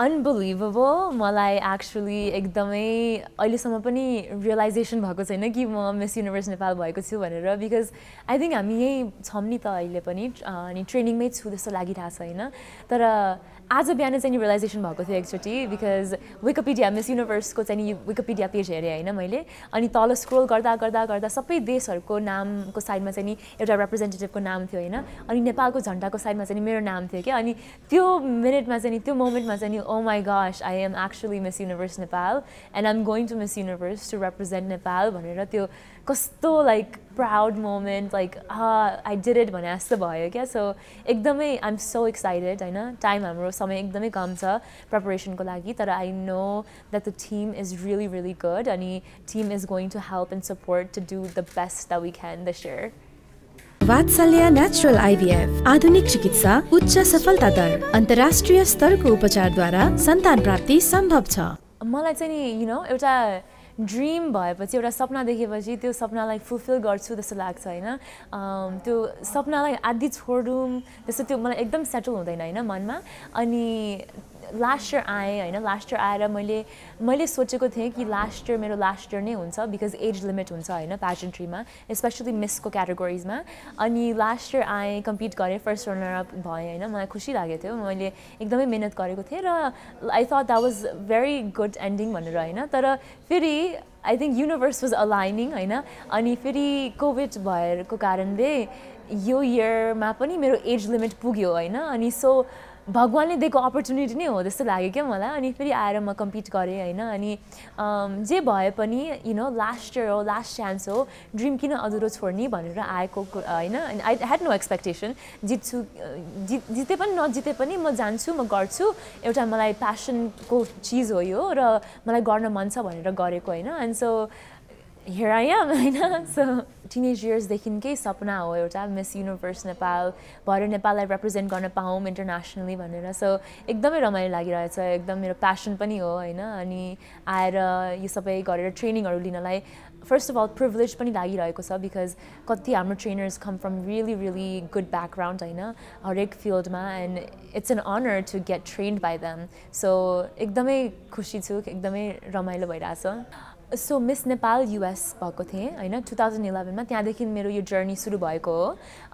Unbelievable मलाई actually एकदमै अहिलेसम्म पनि रियलाइजेसन भएको छैन कि म मिस युनिभर्स नेपाल भएको छु भनेर बिकज आई थिङ्क हामी यहीँ छौँ नि त अहिले पनि अनि ट्रेनिङमै छु जस्तो लागिरहेको छ होइन तर आज बिहान चाहिँ नि रियलाइजेसन भएको थियो एकचोटि बिकज विकिपिडिया मिस युनिभर्सको चाहिँ नि विकिपिडिया पेज हेरेँ होइन मैले अनि तल स्क्रोल गर्दा गर्दा गर्दा सबै देशहरूको नामको साइडमा चाहिँ नि एउटा रिप्रेजेन्टेटिभको नाम थियो होइन अनि नेपालको झन्डाको साइडमा चाहिँ मेरो नाम थियो क्या अनि त्यो मिनटमा चाहिँ नि त्यो मोमेन्टमा चाहिँ नि oh my gosh I am actually Miss Universe Nepal and I am going to Miss Universe to represent Nepal भनेर त्यो कस्तो like proud moment like I did it भने जस्तो भयो क्या सो एकदमै आइ एम सो एक्साइटेड होइन टाइम हाम्रो समय एकदमै कम छ प्रिपरेसनको लागि तर I know that the team is really really good अनि team is going to help and support to do the best the we can the सेयर वात्सल्य नेचुरल आइभीएफ आधुनिक चिकित्सा उच्च सफलता दर अन्तर्राष्ट्रिय स्तरको उपचारद्वारा सन्तान प्राप्ति सम्भव छ मलाई चाहिँ नि यु नो एउटा ड्रिम भएपछि एउटा सपना देखेपछि त्यो सपनालाई फुलफिल गर्छु जस्तो लाग्छ होइन त्यो सपनालाई आधी छोडौँ जस्तो त्यो मलाई एकदम सेटल हुँदैन होइन मनमा अनि लास्ट इयर आएँ होइन लास्ट इयर आएर मैले मैले सोचेको थिएँ कि लास्ट इयर मेरो लास्ट इयर नै हुन्छ बिकज एज लिमिट हुन्छ होइन प्याजेन्ट्रीमा स्पेसली मिसको क्याटेगोरिजमा अनि लास्ट इयर आएँ कम्पिट गरेँ फर्स्ट रनर अप भएँ होइन मलाई खुसी लागेको थियो मैले एकदमै मिहिनेत गरेको थिएँ र I thought that was very good ending भनेर होइन तर फेरि I think universe was aligning होइन अनि फेरि कोभिड भएको कारणले यो इयरमा पनि मेरो एज लिमिट पुग्यो होइन अनि सो भगवान्ले दिएको अपर्च्युनिटी नै हो जस्तो लाग्यो क्या मलाई अनि फेरि आएर म कम्पिट गरेँ होइन अनि जे भए पनि यु नो लास्ट इयर हो लास्ट चान्स हो ड्रिम किन अधुरो छोड्ने भनेर आएको होइन अनि आई ह्याड नो एक्सपेक्टेसन जित्छु जित जिते पनि नजिते पनि म जान्छु म गर्छु एउटा मलाई प्यासनको चिज हो यो र मलाई गर्न मन छ भनेर गरेको होइन and so here I am होइन सो टिनेज एज इयर्सदेखिकै सपना हो एउटा मिस युनिभर्स नेपाल भएर नेपाललाई रिप्रेजेन्ट गर्न पाऊँ इन्टरनेसनली भनेर सो एकदमै रमाइलो लागिरहेछ एकदम मेरो प्यासन पनि हो होइन अनि आएर यो सबै गरेर ट्रेनिङहरू लिनलाई फर्स्ट अफ अल प्रिभिलेज पनि लागिरहेको छ बिकज कति हाम्रो trainers come from really really good background होइन हरेक फिल्डमा and it's an honour to get trained by them so एकदमै खुसी छु एकदमै रमाइलो भइरहेछ सो मिस नेपाल युएस भएको थिएँ होइन टु थाउजन्ड इलेभेनमा त्यहाँदेखि मेरो यो जर्नी सुरु भएको हो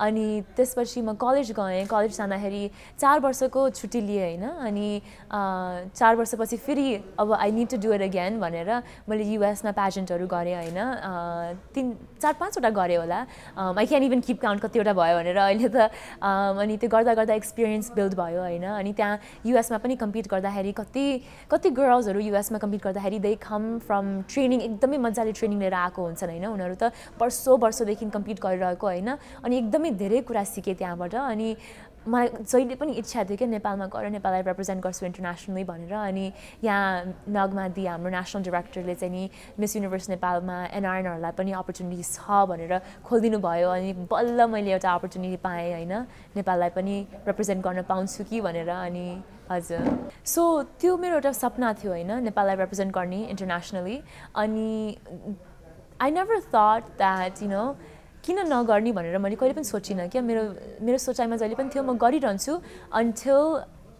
अनि त्यसपछि म कलेज गएँ कलेज जाँदाखेरि चार वर्षको छुट्टी लिएँ होइन अनि चार वर्षपछि फेरि अब I need to do it again भनेर मैले युएसमा प्याजेन्टहरू गरेँ होइन तिन चार पाँचवटा गरेँ होला I can even keep count कतिवटा भयो भनेर अहिले त अनि त्यो गर्दा गर्दा एक्सपिरियन्स बिल्ड भयो होइन अनि त्यहाँ युएसमा पनि कम्पिट गर्दाखेरि कति कति गर्ल्सहरू युएसमा कम्पिट गर्दाखेरि they come from train training एकदमै मजाले ट्रेनिङ लिएर आएको हुन्छन् होइन उनीहरू त वर्षौँ वर्षदेखि कम्पिट गरिरहेको होइन अनि एकदमै धेरै कुरा सिकेँ त्यहाँबाट अनि मलाई जहिले पनि इच्छा थियो कि नेपालमा गएर नेपाललाई रिप्रेजेन्ट गर्छु इन्टरनेसनलै भनेर अनि यहाँ नगमा दि हाम्रो नेसनल डिरेक्टरले चाहिँ नि मिस युनिभर्स नेपालमा एनआरएनहरूलाई पनि अपर्च्युनिटी छ भनेर खोलिदिनु भयो अनि बल्ल मैले एउटा अपर्च्युनिटी पाएँ होइन नेपाललाई पनि रिप्रेजेन्ट गर्न पाउँछु कि भनेर अनि हजुर सो त्यो मेरो एउटा सपना थियो होइन नेपाललाई रिप्रेजेन्ट गर्ने इन्टरनेसनली अनि I never thought that you know किन नगर्ने भनेर मैले कहिले पनि सोचिनँ क्या मेरो मेरो सोचाइमा जहिले पनि थियो म गरिरहन्छु अन्थ्यो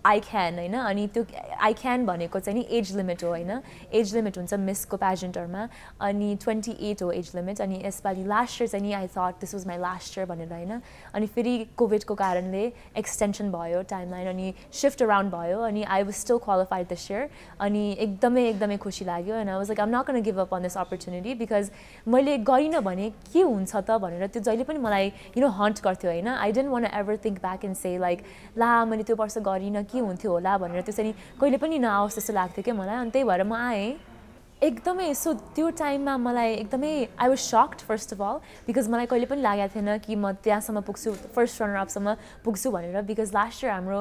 आई क्यान होइन अनि त्यो आई क्यान भनेको चाहिँ नि एज लिमिट हो होइन एज लिमिट हुन्छ मिसको प्याजेन्टहरूमा अनि ट्वेन्टी एट हो एज लिमिट अनि यसपालि लास्ट इयर चाहिँ नि I thought this was my last year भनेर होइन अनि फेरि कोभिडको कारणले एक्सटेन्सन भयो टाइमलाइन अनि सिफ्ट अराउन्ड भयो अनि I was still qualified this year अनि एकदमै एकदमै खुसी लाग्यो अनि I was like um not gonna give up on this opportunity because मैले गरिनँ भने के हुन्छ त भनेर त्यो जहिले पनि मलाई यु नो हन्ट गर्थ्यो होइन I didn't want ever think back and say like ला मैले त्यो वर्ष गरिनँ के के हुन्थ्यो होला भनेर त्यसरी कहिले पनि नआओस् जस्तो लाग्थ्यो क्या मलाई अनि त्यही भएर म आएँ एकदमै सो त्यो टाइममा मलाई एकदमै I was shocked first of all because मलाई कहिले पनि लागेको थिएन कि म त्यहाँसम्म पुग्छु फर्स्ट रनरअपसम्म पुग्छु भनेर बिकज लास्ट इयर हाम्रो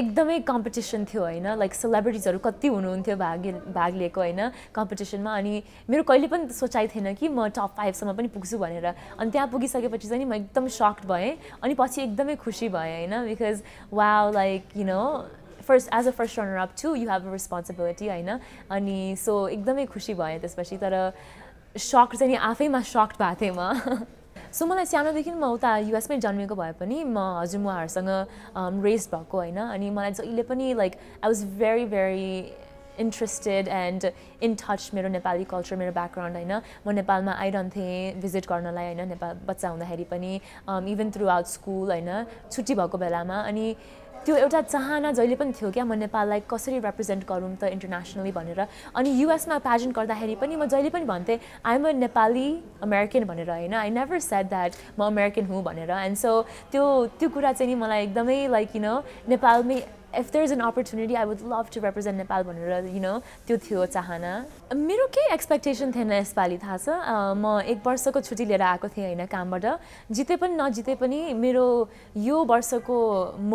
एकदमै कम्पिटिसन थियो होइन लाइक सेलिब्रिटिजहरू कति हुनुहुन्थ्यो भाग भाग लिएको होइन कम्पिटिसनमा अनि मेरो कहिले पनि सोचाइ थिएन कि म टप फाइभसम्म पनि पुग्छु भनेर अनि त्यहाँ पुगिसकेपछि चाहिँ म एकदम सक्ड भएँ अनि पछि एकदमै खुसी भएँ होइन बिकज वा like you know first as a first runner up to you have a responsibility होइन अनि सो एकदमै खुसी भएँ त्यसपछि तर सक चाहिँ नि आफैमा सक्ड भएको थिएँ म सो मलाई सानोदेखि म उता युएसमै जन्मेको भए पनि म हजुर उहाँहरूसँग रेस भएको होइन अनि मलाई जहिले पनि like I was very very interested and in touch मेरो नेपाली कल्चर मेरो ब्याकग्राउन्ड होइन म नेपालमा आइरहन्थेँ भिजिट गर्नलाई होइन नेपाल बच्चा हुँदाखेरि पनि इभन थ्रु आउट स्कुल होइन छुट्टी भएको बेलामा अनि त्यो एउटा चाहना जहिले पनि थियो क्या म नेपाललाई कसरी रिप्रेजेन्ट गरौँ त इन्टरनेसनली भनेर अनि युएसमा प्याजेन्ट गर्दाखेरि पनि म जहिले पनि भन्थेँ आइएम अ नेपाली अमेरिकन भनेर होइन आई नेभर सेड द्याट म अमेरिकन हुँ भनेर एन्ड सो त्यो त्यो कुरा चाहिँ नि मलाई एकदमै लाइक किन नेपालमै if there is an opportunity I would love to represent Nepal भनेर यु नो त्यो थियो चाहना मेरो केही एक्सपेक्टेसन थिएन यसपालि थाहा छ म एक वर्षको छुट्टी लिएर आएको थिएँ होइन कामबाट जिते पनि नजिते पनि मेरो यो वर्षको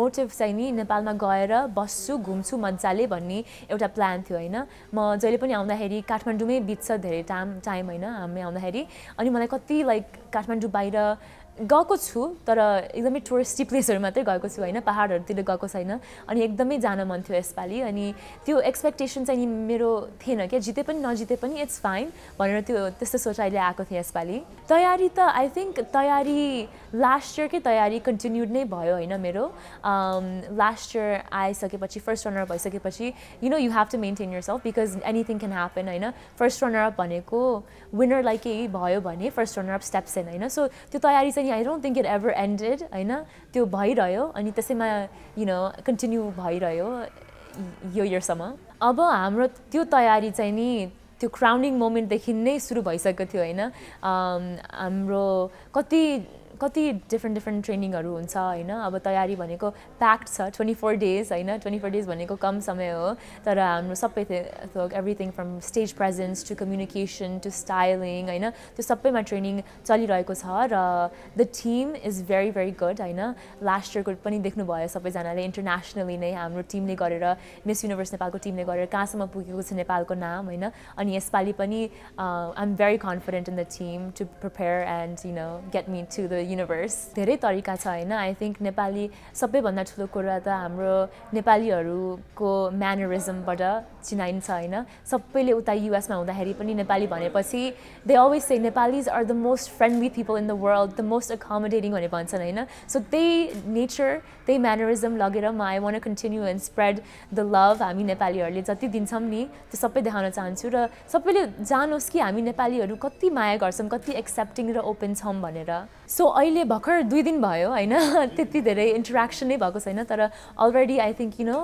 मोटिभ चाहिँ नि नेपालमा गएर बस्छु घुम्छु मजाले भन्ने एउटा प्लान थियो होइन म जहिले पनि आउँदाखेरि काठमाडौँमै बित्छ धेरै टाइम टाइम होइन हामी आउँदाखेरि अनि मलाई कति लाइक काठमाडौँ बाहिर गएको छु तर एकदमै टुरिस्टी प्लेसहरू मात्रै गएको छु होइन पाहाडहरूतिर गएको छैन अनि एकदमै जान मन थियो यसपालि अनि त्यो एक्सपेक्टेसन चाहिँ मेरो थिएन क्या जिते पनि नजिते पनि इट्स फाइन भनेर त्यो त्यस्तो सोच अहिले आएको थिएँ यसपालि तयारी त आई थिङ्क तयारी लास्ट इयरकै तयारी कन्टिन्युड नै भयो होइन मेरो लास्ट um, इयर आइसकेपछि फर्स्ट रनर भइसकेपछि you know you have to maintain yourself because anything can happen होइन फर्स्ट रनर अप भनेको विनरलाई केही भयो भने first runner up steps in होइन सो त्यो तयारी चाहिँ I don't think it ever ended होइन त्यो भइरह्यो अनि त्यसैमा यु नो कन्टिन्यू भइरह्यो यो इयरसम्म अब हाम्रो त्यो तयारी चाहिँ नि त्यो क्राउनिङ मोमेन्टदेखि नै सुरु भइसकेको थियो होइन um, हाम्रो कति कति डिफ्रेन्ट डिफ्रेन्ट ट्रेनिङहरू हुन्छ होइन अब तयारी भनेको प्याक्ड छ ट्वेन्टी फोर डेज होइन ट्वेन्टी फोर डेज भनेको कम समय हो तर हाम्रो सबै थियो everything from stage presence to communication to styling होइन त्यो सबैमा ट्रेनिङ चलिरहेको छ र the team is very very good होइन लास्ट इयरको पनि देख्नुभयो सबैजनाले इन्टरनेसनली नै हाम्रो टिमले गरेर मिस युनिभर्स नेपालको टिमले गरेर कहाँसम्म पुगेको छ नेपालको नाम होइन अनि यसपालि पनि I am very confident in the team to prepare and you know get me to the universe धेरै तरिका छ होइन आई थिङ्क नेपाली सबैभन्दा ठुलो कुरा त हाम्रो नेपालीहरूको म्यानरिजमबाट चिनाइन्छ होइन सबैले उता युएसमा हुँदाखेरि पनि नेपाली भनेपछि they always say Nepalis are the most friendly people in the world the most accommodating भनेर भन्छन् होइन सो त्यही नेचर त्यही म्यानरिजम लगेर म I want continue and spread the love हामी नेपालीहरूले जति दिन्छौँ नि त्यो सबै देखाउन चाहन्छु र सबैले जानुहोस् कि हामी नेपालीहरू कति माया गर्छौँ कति एक्सेप्टिङ र ओपन छौँ भनेर सो अहिले भर्खर दुई दिन भयो होइन त्यति धेरै इन्टरेक्सन नै भएको छैन तर already I think you know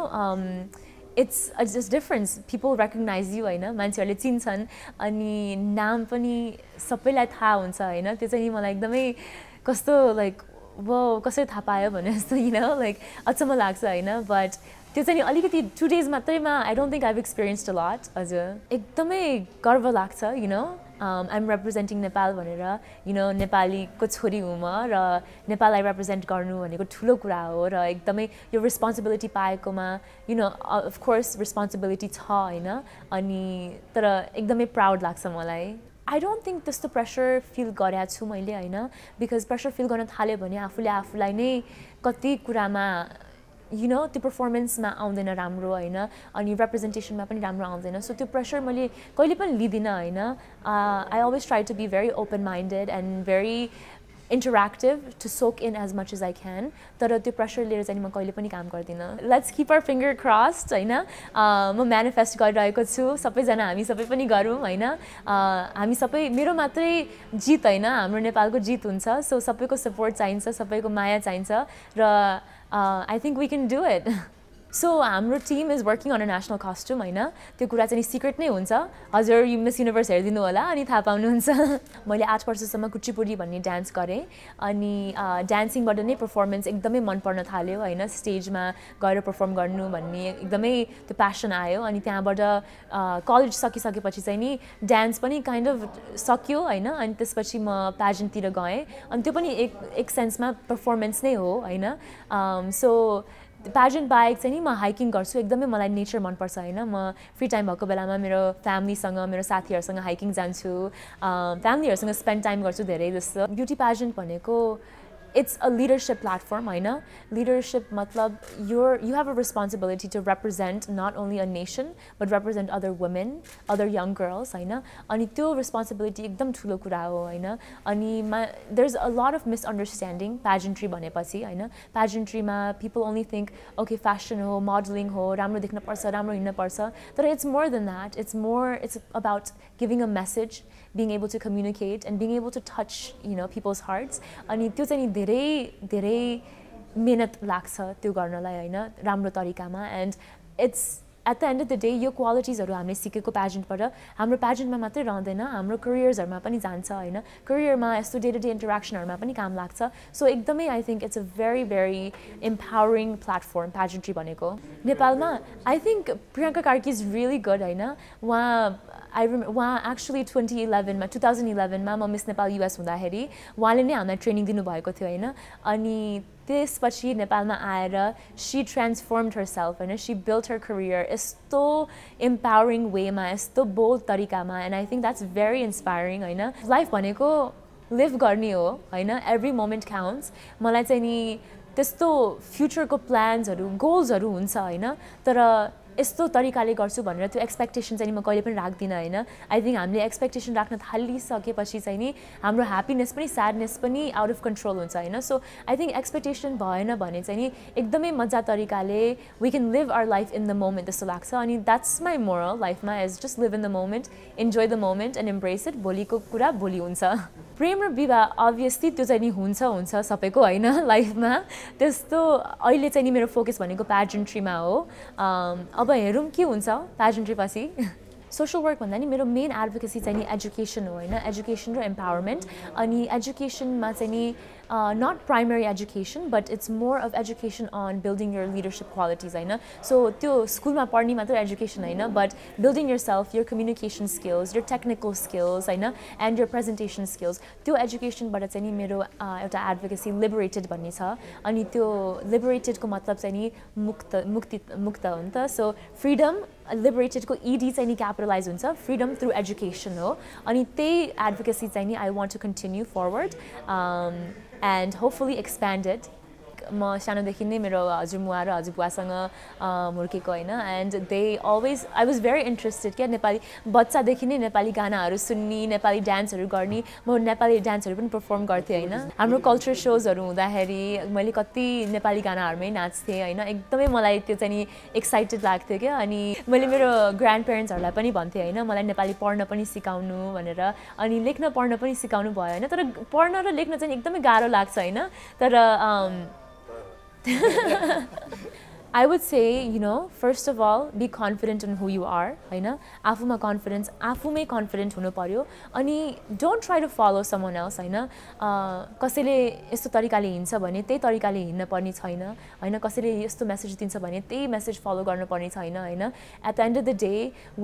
it's just difference people recognise you होइन मान्छेहरूले चिन्छन् अनि नाम पनि सबैलाई थाहा हुन्छ होइन त्यो चाहिँ मलाई एकदमै कस्तो लाइक व कसरी थाहा पायो भने जस्तो नो लाइक अचम्म लाग्छ होइन बट त्यो चाहिँ नि अलिकति टु डेज मात्रैमा I don't think I've experience a lot हजुर एकदमै गर्व लाग्छ you know I'm representing Nepal भनेर यु नो नेपालीको छोरी हुँ म र नेपाललाई रिप्रेजेन्ट गर्नु भनेको ठुलो कुरा हो र एकदमै यो रेस्पोन्सिबिलिटी पाएकोमा यु नो अफकोर्स रेस्पोन्सिबिलिटी छ होइन अनि तर एकदमै प्राउड लाग्छ मलाई आई डोन्ट थिङ्क त्यस्तो प्रेसर फिल गरेको छु मैले होइन बिकज प्रेसर फिल गर्न थाल्यो भने आफूले आफूलाई नै कति कुरामा यु न त्यो पर्फर्मेन्समा आउँदैन राम्रो होइन अनि रिप्रेजेन्टेसनमा पनि राम्रो आउँदैन सो त्यो प्रेसर मैले कहिले पनि लिँदिनँ होइन I always try to be very open minded and very interactive to soak in as much as I can तर त्यो प्रेसर लिएर चाहिँ म कहिले पनि काम गर्दिनँ let's keep our finger crossed होइन म म्यानिफेस्ट गरिरहेको छु सबैजना हामी सबै पनि गरौँ होइन हामी सबै मेरो मात्रै जित होइन हाम्रो नेपालको जित हुन्छ सो सबैको सपोर्ट चाहिन्छ सबैको माया चाहिन्छ र I think we can do it so हाम्रो team is working on a national costume होइन त्यो कुरा चाहिँ सिक्रेट नै हुन्छ हजुर यु मिस युनिभर्स हेरिदिनु होला अनि थाहा पाउनुहुन्छ मैले आठ वर्षसम्म कुचिपुडी भन्ने डान्स गरेँ अनि डान्सिङबाट नै पर्फर्मेन्स एकदमै मन पर्न थाल्यो होइन स्टेजमा गएर पर्फर्म गर्नु भन्ने एकदमै त्यो प्यासन आयो अनि त्यहाँबाट कलेज सकिसकेपछि चाहिँ नि डान्स पनि काइन्ड अफ सक्यो होइन अनि त्यसपछि म प्याजेन्टतिर गएँ अनि त्यो पनि एक एक सेन्समा पर्फर्मेन्स नै हो होइन सो प्याजेन्ट बाहेक चाहिँ नि म हाइकिङ गर्छु एकदमै मलाई नेचर मनपर्छ होइन म फ्री टाइम भएको बेलामा मेरो फ्यामिलीसँग मेरो साथीहरूसँग हाइकिङ जान्छु फ्यामिलीहरूसँग स्पेन्ड टाइम गर्छु धेरै जस्तो ब्युटी प्याजेन्ट भनेको it's a leadership platform, Aina. Leadership, matlab, you have a responsibility to represent not only a nation, but represent other women, other young girls, Aina. Ani tu responsibility ekdam thulo kura Aina. there's a lot of misunderstanding, pageantry bane Aina. Pageantry people only think, okay, fashion ho, modeling ho, ramro dikhna parsa, ramro inna parsa. But it's more than that. It's more, it's about giving a message, being able to communicate and being able to touch you know people's hearts अनि त्यो चाहिँ धेरै धेरै मेहनत लाग्छ त्यो गर्नलाई होइन राम्रो तरिकामा and it's at the end of the day यो क्वालिटिजहरू हामीले सिकेको प्याजेन्टबाट हाम्रो प्याजेन्टमा मात्रै रहँदैन हाम्रो करियर्सहरूमा पनि जान्छ होइन करियरमा यस्तो डे टु डे इन्टरेक्सनहरूमा पनि काम लाग्छ सो एकदमै I think it's a very very empowering platform pageantry भनेको नेपालमा I think Priyanka Karki is really good होइन उहाँ आई रिम उहाँ एक्चुली ट्वेन्टी इलेभेनमा टु थाउजन्ड इलेभेनमा म मिस नेपाल युएस हुँदाखेरि उहाँले नै हामीलाई ट्रेनिङ दिनुभएको थियो होइन अनि त्यसपछि नेपालमा आएर सी ट्रान्सफर्म हर सेल्फ होइन सी बिल्ड हर करियर यस्तो इम्पावरिङ वेमा यस्तो बोल्ड तरिकामा and I think that's very inspiring होइन लाइफ भनेको लिभ गर्ने हो होइन एभ्री मोमेन्ट काउन्ट्स मलाई चाहिँ नि त्यस्तो फ्युचरको प्लान्सहरू गोल्सहरू हुन्छ होइन तर यस्तो तरिकाले गर्छु भनेर त्यो एक्सपेक्टेसन चाहिँ म कहिले पनि राख्दिनँ होइन आई थिङ्क हामीले एक्सपेक्टेसन राख्न थालिसकेपछि चाहिँ नि हाम्रो ह्याप्पिनेस पनि स्याडनेस पनि आउट अफ कन्ट्रोल हुन्छ होइन सो आई थिङ्क एक्सपेक्टेसन भएन भने चाहिँ नि एकदमै मजा तरिकाले we can live our life in the moment जस्तो लाग्छ अनि द्याट्स माई मोरल लाइफमा as just live in the moment enjoy the moment and embrace it भोलिको कुरा भोलि हुन्छ प्रेम र विवाह अभियसली त्यो चाहिँ नि हुन्छ हुन्छ सबैको होइन लाइफमा त्यस्तो अहिले चाहिँ नि मेरो फोकस भनेको प्याजेन्ट्रीमा हो um, अब हेरौँ के हुन्छ प्याजेन्ट्री पछि सोसियल वर्क भन्दा नि मेरो मेन एडभोकेसी चाहिँ नि एजुकेसन हो होइन एजुकेसन र एम्पावरमेन्ट अनि एजुकेसनमा चाहिँ नि uh, not primary education but it's more of education on building your leadership qualities होइन सो त्यो स्कुलमा पढ्ने मात्र एजुकेसन होइन but building yourself your communication skills your technical skills होइन एन्ड योर प्रेजेन्टेसन स्किल्स त्यो एजुकेसनबाट चाहिँ नि मेरो uh, एउटा एडभोकेसी लिबरेटेड भन्ने छ अनि त्यो लिबरेटेडको मतलब चाहिँ नि मुक्त मुक्ति मुक्त हो नि त सो फ्रिडम लिबरेटेडको इडी चाहिँ नि क्यापिटलाइज हुन्छ फ्रिडम थ्रु एजुकेसन हो अनि त्यही एडभोकेसी चाहिँ नि I want to continue forward and hopefully expand it म सानोदेखि नै मेरो हजुरमुवा र हजुरबुवासँग हुर्केको होइन and they always I was very interested क्या नेपाली बच्चादेखि नै नेपाली गानाहरू सुन्ने नेपाली डान्सहरू गर्ने म नेपाली डान्सहरू पनि पर्फर्म गर्थेँ होइन हाम्रो कल्चर सोजहरू हुँदाखेरि मैले कति नेपाली गानाहरूमै नाच्थेँ होइन एकदमै मलाई त्यो चाहिँ एक्साइटेड लाग्थ्यो क्या अनि मैले मेरो ग्रान्ड पेरेन्ट्सहरूलाई पनि भन्थेँ होइन मलाई नेपाली पढ्न पनि सिकाउनु भनेर अनि लेख्न पढ्न पनि सिकाउनु भयो होइन तर पढ्न र लेख्न चाहिँ एकदमै गाह्रो लाग्छ होइन तर I would say you know first of all be confident in who you are होइन आफूमा कन्फिडेन्स आफूमै कन्फिडेन्ट हुनु पऱ्यो अनि don't try to follow someone else होइन कसैले यस्तो तरिकाले हिँड्छ भने त्यही तरिकाले हिँड्न पर्ने छैन होइन कसैले यस्तो मेसेज दिन्छ भने त्यही मेसेज फलो गर्नुपर्ने छैन होइन at the end of the day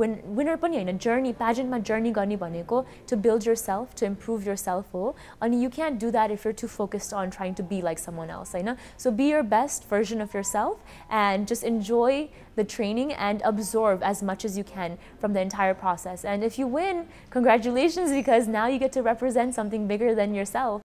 win winner पनि होइन जर्नी प्याजेन्टमा जर्नी गर्ने भनेको to build yourself to improve yourself हो अनि you can do that if you're too focused on trying to be like someone else होइन so be your best version of yourself and just enjoy the training and absorb as much as you can from the entire process. And if you win, congratulations because now you get to represent something bigger than yourself.